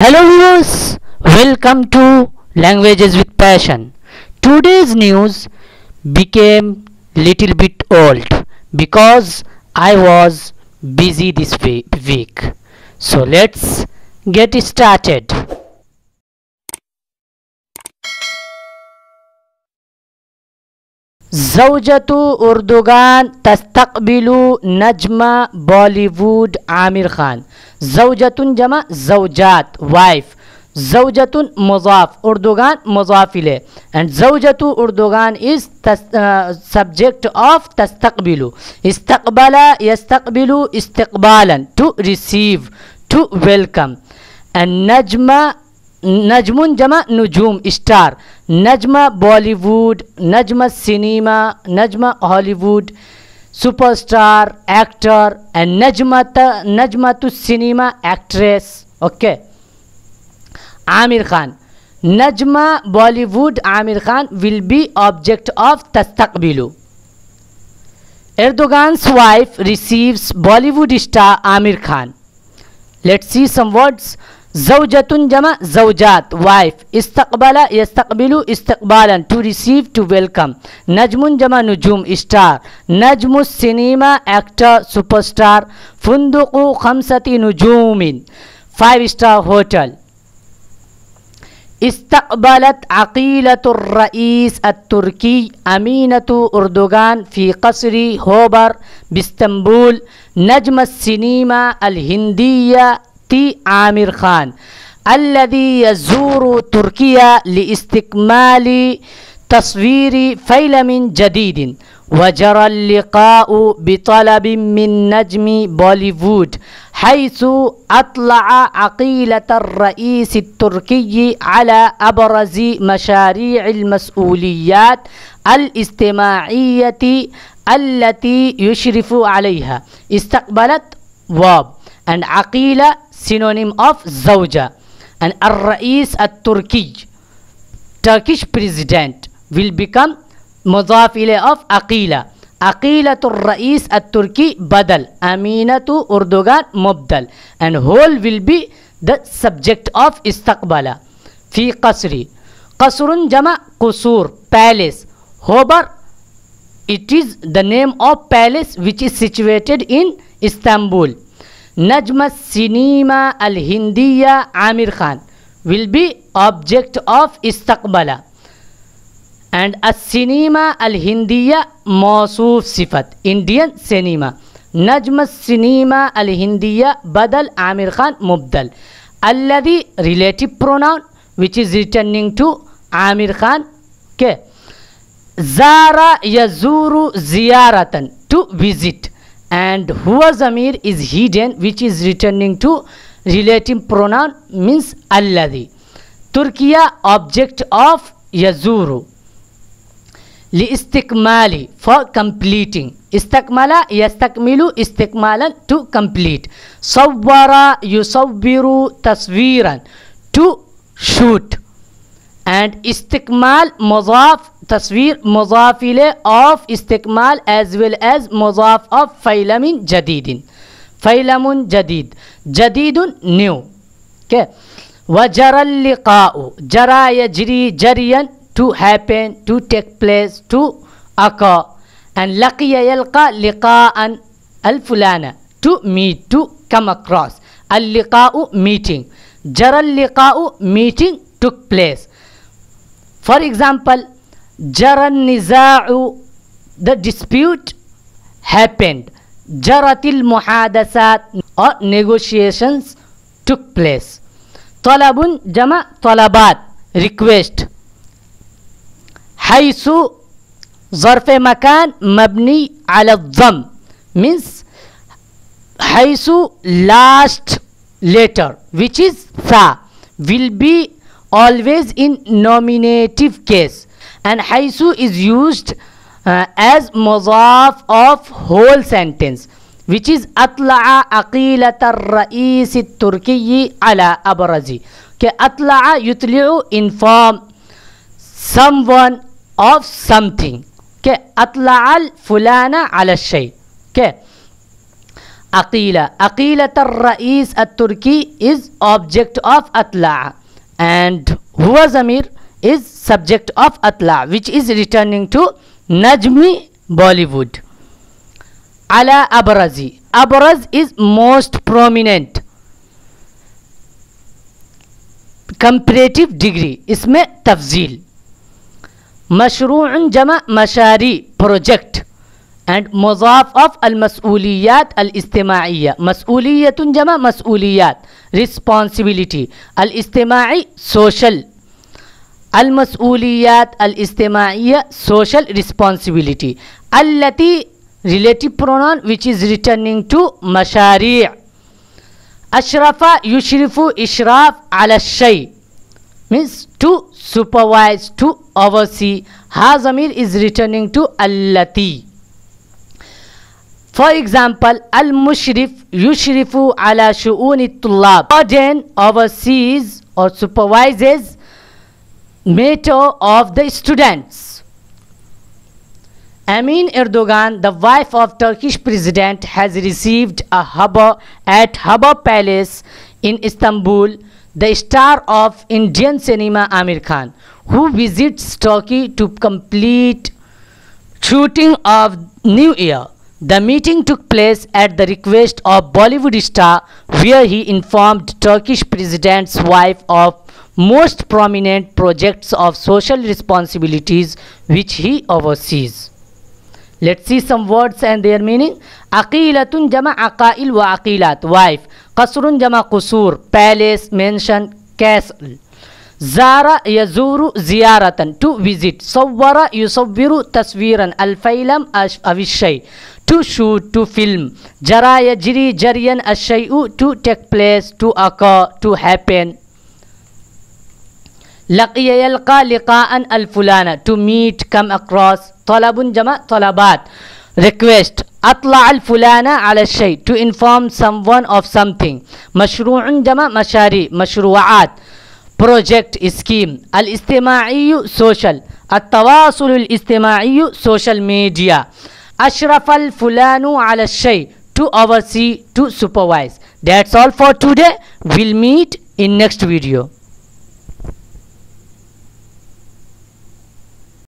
Hello viewers, welcome to Languages with Passion. Today's news became little bit old because I was busy this week. So let's get started. زوجة أردوغان تستقبل نجم Bollywood Amir Khan. जवजतुन जमा जवजात wife जवजतुन मजाफ Erdogan मजाफिल and जवजतु Erdogan is subject of तस्तकबिलु इस्तकबला यस्तकबिलु इस्तकबालन to receive to welcome and नजमा नजमुन जमा नजूम स्टार नजमा बॉलीवुड नजमा सिनेमा नजमा हॉलीवुड सुपरस्टार एक्टर एंड नजमत नजमत cinema actress okay Aamir Khan नजमा Bollywood Aamir Khan will be object of तस्तकबिलू Erdogan's wife receives Bollywood star Aamir Khan let's see some words زوجة جمع زوجات وايف استقبل يستقبل استقبالا to receive to welcome نجم جمع نجوم star نجم السينما actor superstar فندق خمسة نجوم five star hotel استقبلت عقيلة الرئيس التركي أمينة أردوغان في قصر هوبر باسطنبول نجم السينما الهندية مفتي عامر خان الذي يزور تركيا لاستكمال تصوير فيلم جديد وجرى اللقاء بطلب من نجم بوليفود حيث أطلع عقيلة الرئيس التركي على أبرز مشاريع المسؤوليات الاجتماعية التي يشرف عليها استقبلت واب أن عقيلة synonym of Zawja. And Ar-Ra'is At-Turkiy, Turkish president, will become مضاف of Aqila. عقيلة الرئيس التركي بدل أمينة Urdogan Mubdal. and whole will be the subject of istakbala. Fi qasri, qasrun Jama, قصور palace Hobar. it is the name of palace which is situated in Istanbul Najma Sinima Al Hindiya Amir Khan will be object of istakbala, and As-Sinima Al Hindiya Mawsuf Sifat Indian Cinema. Najma Sinima Al Hindiya Badal Amir Khan Mubdal Alladhi relative pronoun which is returning to Amir Khan K Zara Yazuru Ziyaratan to visit and huwa zamir is hidden which is returning to relative pronoun means alladhi turkiya object of yazuru liistikmali for completing istakmala yastakmilu istikmalan to complete sawwara yusawwiru tasviran to shoot and istikmal mudaf tasvir mudafile of istikmal as well as mudaf of failamin jadidin failamun jadid jadidun new okay wajaral liqa'u jara yajri jariyan to happen to take place to occur and laqiya yalqa liqa'an al fulana to meet to come across al liqa'u meeting jaral liqa'u meeting took place For example, Jaran Niza'u, the dispute happened. Jaratil Muhadasat, or negotiations took place. Talabun Jama Talabat, request. Haisu ظرف مكان مبني على الضم means حيث last letter which is sa will be always in nominative case and haisu is used uh, as mudaf of whole sentence which is atla'a aqilat ar-ra'is at-turkiy ala abrazi ke atla'a yutli'u inform someone of something ke atla'a fulana ala shay ke aqila aqilat ar-ra'is at-turki is object of atla'a and huwa zamir is subject of atla which is returning to najmi bollywood ala abrazi abraz is most prominent comparative degree इसमें तफजील मशरूम जमा मशारी project and mudaf of al-mas'uliyat al-istima'iyya mas'uliyatun jama mas'uliyat responsibility al-istima'i social al-mas'uliyat al-istima'iyya social responsibility allati relative pronoun which is returning to mashari' ashrafa yushrifu ishraf ala shay means to supervise to oversee hazamir is returning to allati for example, Al-Mushrif yushrifu ala shu'uni tullab. Warden oversees or supervises matter of the students. Amin Erdogan, the wife of Turkish president, has received a hubba at Hubba Palace in Istanbul, the star of Indian cinema Amir Khan, who visits Turkey to complete shooting of New Year. The meeting took place at the request of Bollywood star where he informed Turkish president's wife of most prominent projects of social responsibilities which he oversees. Let's see some words and their meaning. Aqilatun jama aqail wa aqilat wife. Qasrun jama qusur palace mansion castle. Zara yazuru ziyaratan to visit. Sawwara yusubiru Tasviran al ash avishai to shoot to film. Jara Jiri jariyan ashay'u to take place to occur to happen. لقي يلقى لقاء alfulana to meet come across Talabun jama طلبات request al-fulana على الشيء to inform someone of something Mashruun jama mashari mashruaat. بروجكت سكيم الاستماعي سوشيال التواصل الاستماعي سوشيال ميديا أشرف الفلان على الشيء to oversee to supervise that's all for today we'll meet in next video